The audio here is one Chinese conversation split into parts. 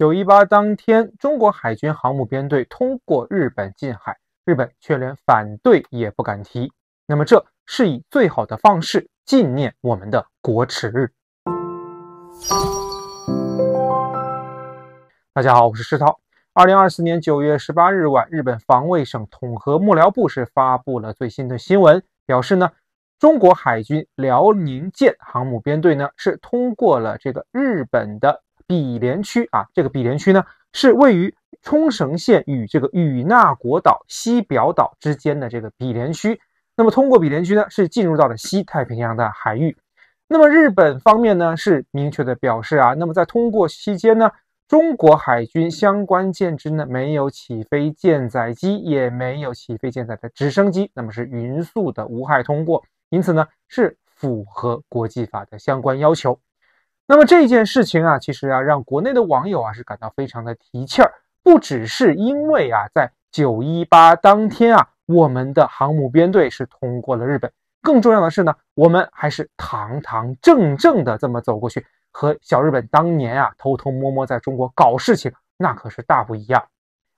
九一八当天，中国海军航母编队通过日本近海，日本却连反对也不敢提。那么，这是以最好的方式纪念我们的国耻日。大家好，我是石涛。二零二四年九月十八日晚，日本防卫省统合幕僚部是发布了最新的新闻，表示呢，中国海军辽宁舰航母编队呢是通过了这个日本的。比连区啊，这个比连区呢是位于冲绳县与这个与那国岛西表岛之间的这个比连区。那么通过比连区呢，是进入到了西太平洋的海域。那么日本方面呢是明确的表示啊，那么在通过期间呢，中国海军相关舰只呢没有起飞舰载机，也没有起飞舰载的直升机，那么是匀速的无害通过，因此呢是符合国际法的相关要求。那么这件事情啊，其实啊，让国内的网友啊是感到非常的提气儿，不只是因为啊，在九一八当天啊，我们的航母编队是通过了日本，更重要的是呢，我们还是堂堂正正的这么走过去，和小日本当年啊偷偷摸摸在中国搞事情，那可是大不一样。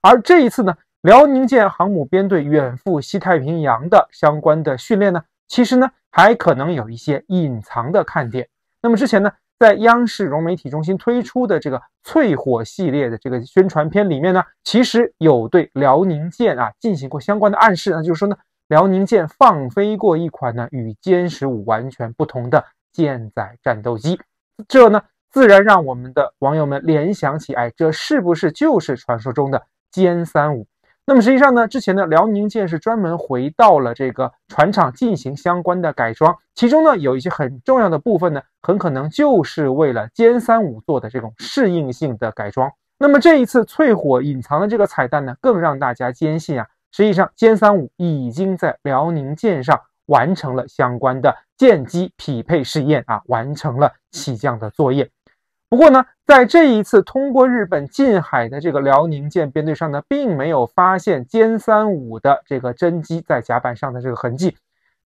而这一次呢，辽宁舰航母编队远赴西太平洋的相关的训练呢，其实呢，还可能有一些隐藏的看点。那么之前呢？在央视融媒体中心推出的这个“淬火”系列的这个宣传片里面呢，其实有对辽宁舰啊进行过相关的暗示，那就是说呢，辽宁舰放飞过一款呢与歼十五完全不同的舰载战斗机，这呢自然让我们的网友们联想起，哎，这是不是就是传说中的歼三五？那么实际上呢，之前的辽宁舰是专门回到了这个船厂进行相关的改装，其中呢有一些很重要的部分呢，很可能就是为了歼三五做的这种适应性的改装。那么这一次淬火隐藏的这个彩蛋呢，更让大家坚信啊，实际上歼三五已经在辽宁舰上完成了相关的舰机匹配试验啊，完成了起降的作业。不过呢，在这一次通过日本近海的这个辽宁舰编队上呢，并没有发现歼三五的这个真机在甲板上的这个痕迹。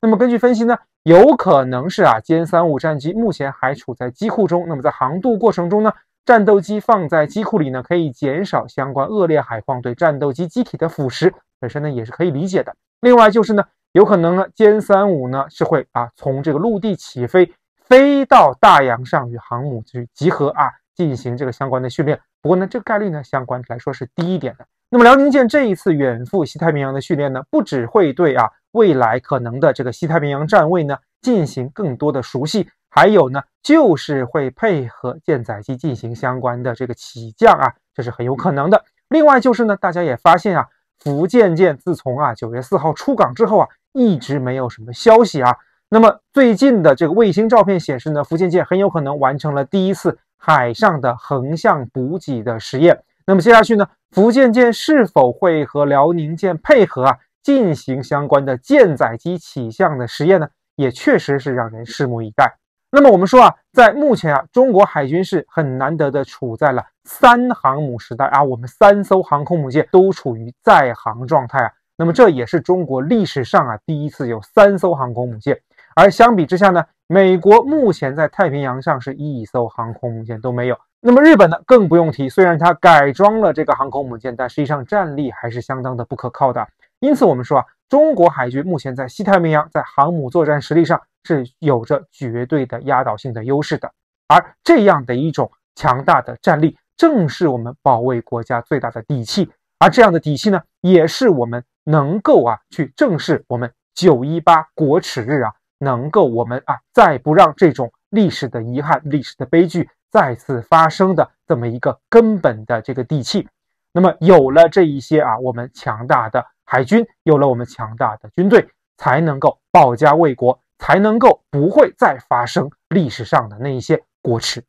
那么根据分析呢，有可能是啊，歼三五战机目前还处在机库中。那么在航渡过程中呢，战斗机放在机库里呢，可以减少相关恶劣海况对战斗机机体的腐蚀，本身呢也是可以理解的。另外就是呢，有可能呢，歼三五呢是会啊从这个陆地起飞。飞到大洋上与航母去集合啊，进行这个相关的训练。不过呢，这个概率呢，相对来说是低一点的。那么，辽宁舰这一次远赴西太平洋的训练呢，不只会对啊未来可能的这个西太平洋战位呢进行更多的熟悉，还有呢，就是会配合舰载机进行相关的这个起降啊，这是很有可能的。另外就是呢，大家也发现啊，福建舰自从啊九月四号出港之后啊，一直没有什么消息啊。那么最近的这个卫星照片显示呢，福建舰很有可能完成了第一次海上的横向补给的实验。那么接下去呢，福建舰是否会和辽宁舰配合啊，进行相关的舰载机起降的实验呢？也确实是让人拭目以待。那么我们说啊，在目前啊，中国海军是很难得的处在了三航母时代啊，我们三艘航空母舰都处于在航状态啊。那么这也是中国历史上啊，第一次有三艘航空母舰。而相比之下呢，美国目前在太平洋上是一艘航空母舰都没有。那么日本呢，更不用提，虽然它改装了这个航空母舰，但实际上战力还是相当的不可靠的。因此我们说啊，中国海军目前在西太平洋在航母作战实力上是有着绝对的压倒性的优势的。而这样的一种强大的战力，正是我们保卫国家最大的底气。而这样的底气呢，也是我们能够啊去正视我们九一八国耻日啊。能够我们啊，再不让这种历史的遗憾、历史的悲剧再次发生的这么一个根本的这个底气，那么有了这一些啊，我们强大的海军，有了我们强大的军队，才能够保家卫国，才能够不会再发生历史上的那一些国耻。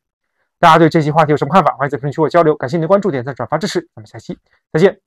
大家对这期话题有什么看法？欢迎在评论区我交流。感谢您的关注、点赞、转发支持，咱们下期再见。